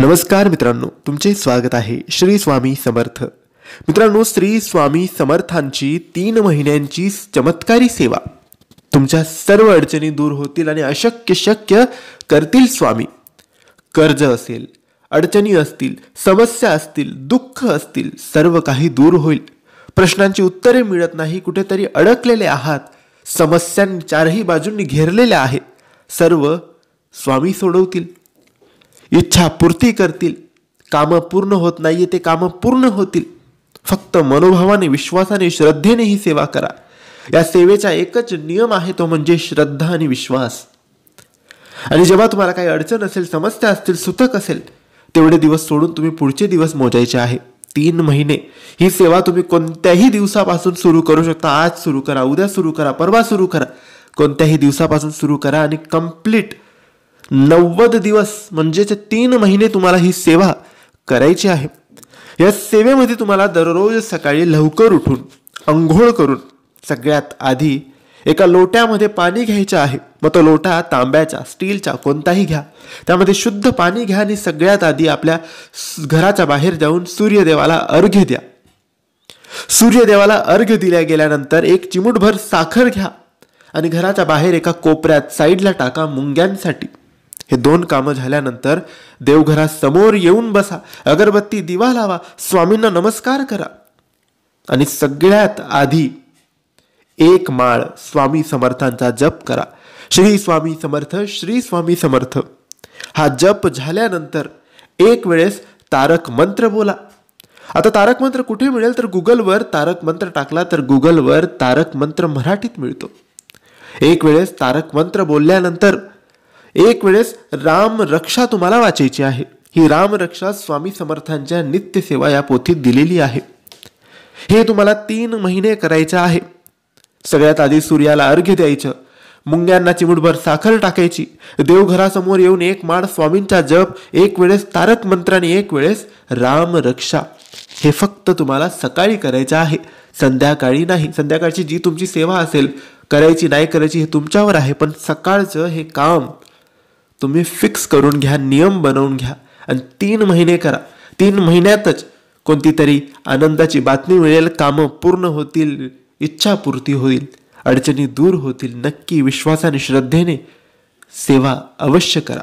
नमस्कार मित्रांनो तुमचे स्वागत आहे श्री स्वामी समर्थ मित्रांनो श्री स्वामी समर्थांची तीन महिन्यांची चमत्कारी सेवा तुमच्या सर्व अडचणी दूर होतील आणि अशक्य शक्य करतील स्वामी कर्ज असेल अडचणी असतील समस्या असतील दुःख असतील सर्व काही दूर होईल प्रश्नांची उत्तरे मिळत नाही कुठेतरी अडकलेले आहात समस्यां चारही बाजूंनी घेरलेल्या आहेत सर्व स्वामी सोडवतील इच्छा पूर्ती करतील कामं पूर्ण होत नाहीये ते कामं पूर्ण होतील फक्त मनोभावाने विश्वासाने श्रद्धेने ही सेवा करा या सेवेचा एकच नियम आहे तो म्हणजे श्रद्धा आणि विश्वास आणि जेव्हा तुम्हाला काही अडचण असेल समस्या असतील सुतक असेल तेवढे दिवस सोडून तुम्ही पुढचे दिवस मोजायचे आहे तीन महिने ही सेवा तुम्ही कोणत्याही दिवसापासून सुरू करू शकता आज सुरू करा उद्या सुरू करा परवा सुरू करा कोणत्याही दिवसापासून सुरू करा आणि कम्प्लीट नव्वद दिवस म्हणजेच तीन महिने तुम्हाला ही सेवा करायची आहे या सेवेमध्ये तुम्हाला दररोज सकाळी लवकर उठून अंघोळ करून सगळ्यात आधी एका लोट्यामध्ये पाणी घ्यायचं आहे मग तो लोटा तांब्याचा स्टीलचा कोणताही घ्या त्यामध्ये शुद्ध पाणी घ्या आणि सगळ्यात आधी आपल्या घराच्या बाहेर जाऊन सूर्यदेवाला अर्घ्य द्या सूर्यदेवाला अर्घ्य दिल्या गेल्यानंतर एक चिमुटभर साखर घ्या आणि घराच्या बाहेर एका कोपऱ्यात साईडला टाका मुंग्यांसाठी हे दोन कामं झाल्यानंतर देवघरासमोर येऊन बसा अगरबत्ती दिवा लावा स्वामींना नमस्कार करा आणि सगळ्यात आधी एक माळ स्वामी समर्थांचा जप करा श्री स्वामी समर्थ श्री स्वामी समर्थ हा जप झाल्यानंतर एक वेळेस तारक मंत्र बोला आता तारक मंत्र कुठे मिळेल तर गुगलवर तारक मंत्र टाकला तर गुगलवर तारक मंत्र मराठीत मिळतो एक वेळेस तारक मंत्र बोलल्यानंतर एक वेळेस राम रक्षा तुम्हाला वाचायची आहे ही राम रक्षा स्वामी समर्थांच्या नित्य सेवा या पोथीत दिलेली आहे हे तुम्हाला तीन महिने करायचं आहे सगळ्यात आधी सूर्याला अर्घ्य द्यायचं मुंग्यांना चिमुटभर साखर टाकायची देवघरासमोर येऊन एक माळ स्वामींचा जप एक वेळेस तारक मंत्राने एक वेळेस राम रक्षा हे फक्त तुम्हाला सकाळी करायचं आहे संध्याकाळी नाही संध्याकाळची जी तुमची सेवा असेल करायची नाही करायची हे तुमच्यावर आहे पण सकाळचं हे काम तुम्ही फिक्स करून घ्या नियम बनवून घ्या आणि तीन महिने करा तीन महिन्यातच कोणती तरी आनंदाची बातमी मिळेल कामं पूर्ण होतील इच्छापूर्ती होईल अडचणी दूर होतील नक्की विश्वासाने श्रद्धेने सेवा अवश्य करा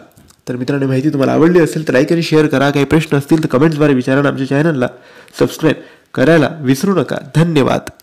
तर मित्रांनो माहिती तुम्हाला आवडली असेल तर लाईक आणि शेअर करा काही प्रश्न असतील तर कमेंट्सद्वारे विचारा आमच्या चॅनलला सबस्क्राईब करायला विसरू नका धन्यवाद